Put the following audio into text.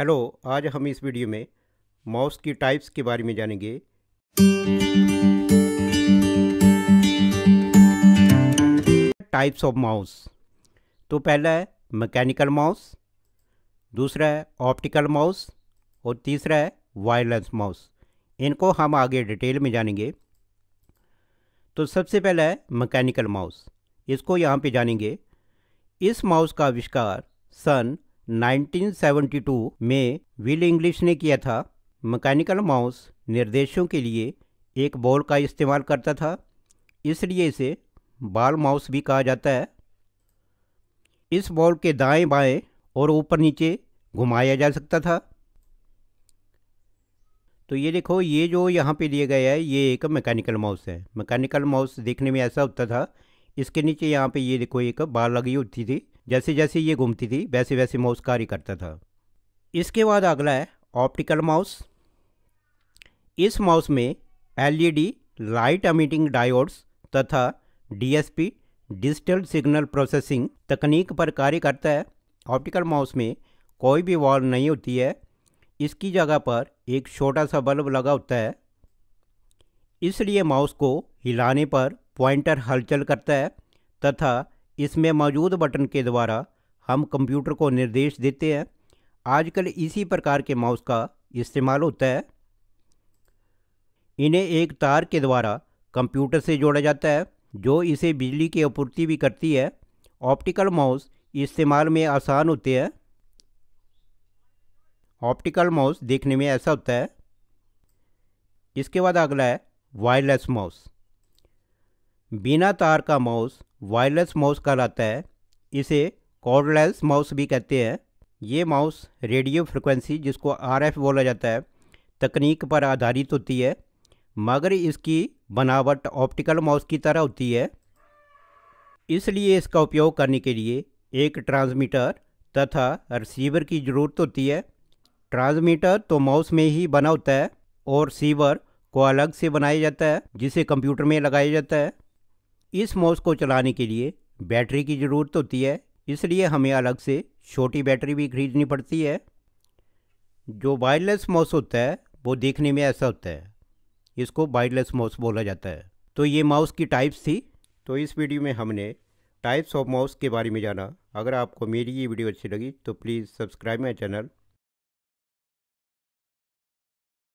hello आज हम इस वीडियो में माउस की टाइप्स के बारे में जानेंगे टाइप्स ऑफ माउस तो पहला है मैकेनिकल माउस दूसरा है ऑप्टिकल माउस और तीसरा है वायरलेस माउस इनको हम आगे डिटेल में जानेंगे तो सबसे पहला है मैकेनिकल माउस इसको यहाँ पे जानेंगे इस माउस का आविष्कार सन 1972 में विल इंग्लिश ने किया था मैकेनिकल माउस निर्देशों के लिए एक बॉल का इस्तेमाल करता था इसलिए इसे बाल माउस भी कहा जाता है इस बॉल के दाएं बाएं और ऊपर नीचे घुमाया जा सकता था तो ये देखो ये जो यहाँ पे दिया गया है ये एक मैकेनिकल माउस है मैकेनिकल माउस देखने में ऐसा होता था इसके नीचे यहाँ पे ये देखो एक बाल लगी होती थी जैसे जैसे ये घूमती थी वैसे वैसे माउस कार्य करता था इसके बाद अगला है ऑप्टिकल माउस इस माउस में एलईडी लाइट अमिटिंग डायोड्स तथा डीएसपी डिजिटल सिग्नल प्रोसेसिंग तकनीक पर कार्य करता है ऑप्टिकल माउस में कोई भी वॉल नहीं होती है इसकी जगह पर एक छोटा सा बल्ब लगा होता है इसलिए माउस को हिलाने पर पॉइंटर हलचल करता है तथा इसमें मौजूद बटन के द्वारा हम कंप्यूटर को निर्देश देते हैं आजकल इसी प्रकार के माउस का इस्तेमाल होता है इन्हें एक तार के द्वारा कंप्यूटर से जोड़ा जाता है जो इसे बिजली की आपूर्ति भी करती है ऑप्टिकल माउस इस्तेमाल में आसान होते हैं ऑप्टिकल माउस देखने में ऐसा होता है इसके बाद अगला है वायरलेस माउस बिना तार का माउस वायरलेस माउस कहलाता है इसे कॉर्डलेस माउस भी कहते हैं ये माउस रेडियो फ्रिक्वेंसी जिसको आरएफ बोला जाता है तकनीक पर आधारित होती है मगर इसकी बनावट ऑप्टिकल माउस की तरह होती है इसलिए इसका उपयोग करने के लिए एक ट्रांसमीटर तथा रिसीवर की ज़रूरत होती है ट्रांसमीटर तो माउस में ही बना होता है और रिसीवर को अलग से बनाया जाता है जिसे कंप्यूटर में लगाया जाता है इस मोस को चलाने के लिए बैटरी की ज़रूरत होती है इसलिए हमें अलग से छोटी बैटरी भी खरीदनी पड़ती है जो वायरलेस मोस होता है वो देखने में ऐसा होता है इसको वायरलेस माउस बोला जाता है तो ये माउस की टाइप्स थी तो इस वीडियो में हमने टाइप्स ऑफ माउस के बारे में जाना अगर आपको मेरी ये वीडियो अच्छी लगी तो प्लीज़ सब्सक्राइब माई चैनल